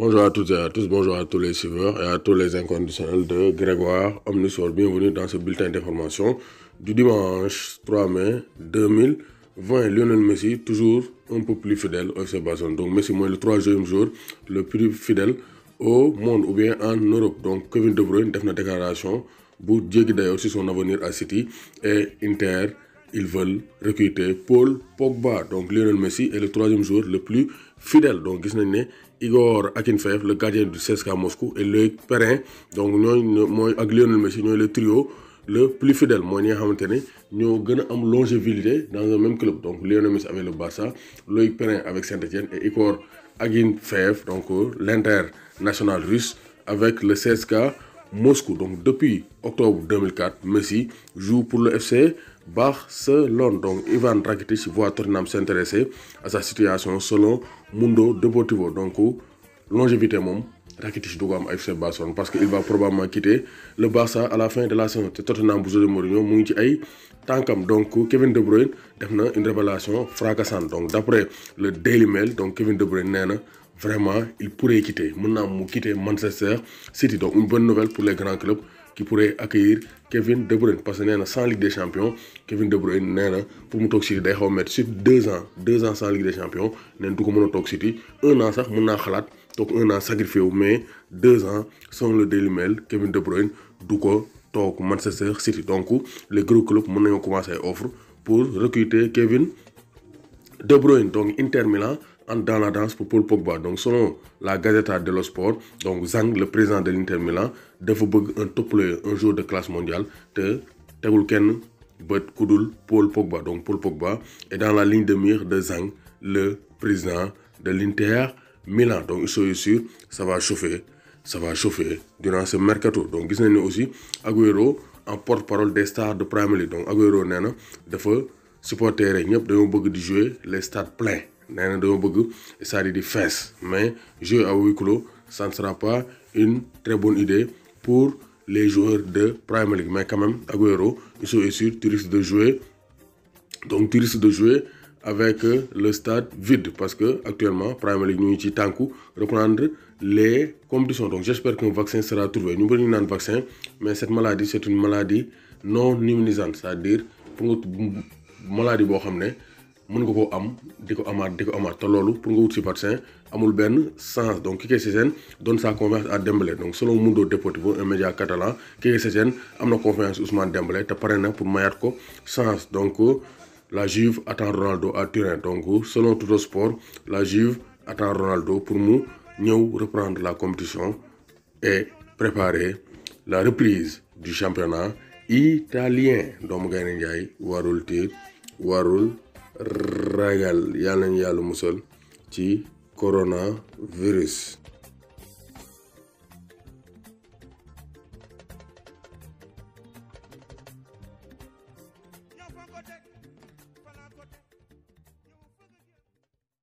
Bonjour à toutes et à tous, bonjour à tous les suiveurs et à tous les inconditionnels de Grégoire Omnisor. Bienvenue dans ce bulletin d'information du dimanche 3 mai 2020. Lionel Messi, toujours un peu plus fidèle au FC Barcelone. Donc Messi, moi le troisième jour, le plus fidèle au monde ou bien en Europe. Donc Kevin De Bruyne, déclaration pour Diego d'ailleurs aussi son avenir à City et Inter ils veulent recruter Paul Pogba. Donc Lionel Messi est le troisième joueur le plus fidèle. Donc gis Igor Akinfeev le gardien du CSKA Moscou et Loïc Perrin donc nous avons Lionel Messi le trio le plus fidèle nous avons nga longévité dans le même club donc Lionel Messi avec le Barça Loïc Perrin avec saint etienne et Igor Akinfeev donc euh, l'international russe avec le CSKA Moscou. Donc depuis octobre 2004, Messi joue pour le FC Barcelone. Donc Ivan Rakitic voit Tottenham s'intéresser à sa situation selon Mundo Deportivo. Donc longévité Rakitich Rakitic du FC Barcelone parce qu'il va probablement quitter le Barça à la fin de la saison Tottenham bu de Mourinho mu ngi ci ay donc Kevin De Bruyne une révélation fracassante donc d'après le Daily Mail Kevin De Bruyne na vraiment, il pourrait quitter. Maintenant, quitter Manchester City. Donc, une bonne nouvelle pour les grands clubs qui pourraient accueillir Kevin De Bruyne. Parce que sans Ligue des Champions, Kevin De Bruyne, pour mon City, il faut mettre sur deux ans. Deux ans sans Ligue des Champions, il faut mettre City. Un an, ça, mon khalat. Donc, un an sacrifié, mais deux ans sans le Daily Kevin De Bruyne, Douko, Tok, Manchester City. Donc, les gros clubs, ont commencé à offrir pour recruter Kevin de Bruyne, donc Inter Milan, entre dans la danse pour Paul Pogba. Donc selon la Gazette dello Sport, donc Zang, le président de l'Inter Milan, devait un top un jour de classe mondiale de tegul kenn Paul Pogba. Donc Paul Pogba est dans la ligne de mire de Zang, le président de l'Inter Milan. Donc il suis sûr, ça va chauffer, ça va chauffer durant ce mercato. Donc gis aussi Agüero en porte-parole des stars de Premier League. Donc Agüero il a fait supporters rek ñëpp dañoo bëgg di jouer les stades pleins nee na dañoo bëgg stades di mais jouer à huis clos ça ne sera pas une très bonne idée pour les joueurs de Premier League mais quand même Agüero il sont sûr tu de jouer donc tu risques de jouer avec euh, le stade vide parce que actuellement Premier League ñu ngi ci de reprendre les compétitions donc j'espère qu'un vaccin sera trouvé Nous bëri un vaccin mais cette maladie c'est une maladie non immunisante c'est-à-dire pour maladie boo xam ne mën nga am di ko amaat di ko amaat te loolu pour nga wut si amul benn sens donc Kike Sessène donne sa confiance à Dembélé donc selon Mundo Deportivo un média catalan Kike Sessène am na confiance Ousmane Dembélé te pare na pour mayat ko sens donc la Juve attend Ronaldo à Turin donc selon Sport, la Juve attend Ronaldo pour mu reprendre la compétition et préparer la reprise du championnat italien doomu gaynde njaay warul tiit warul ragal yàlla nañu yàlla musal ci coronavirus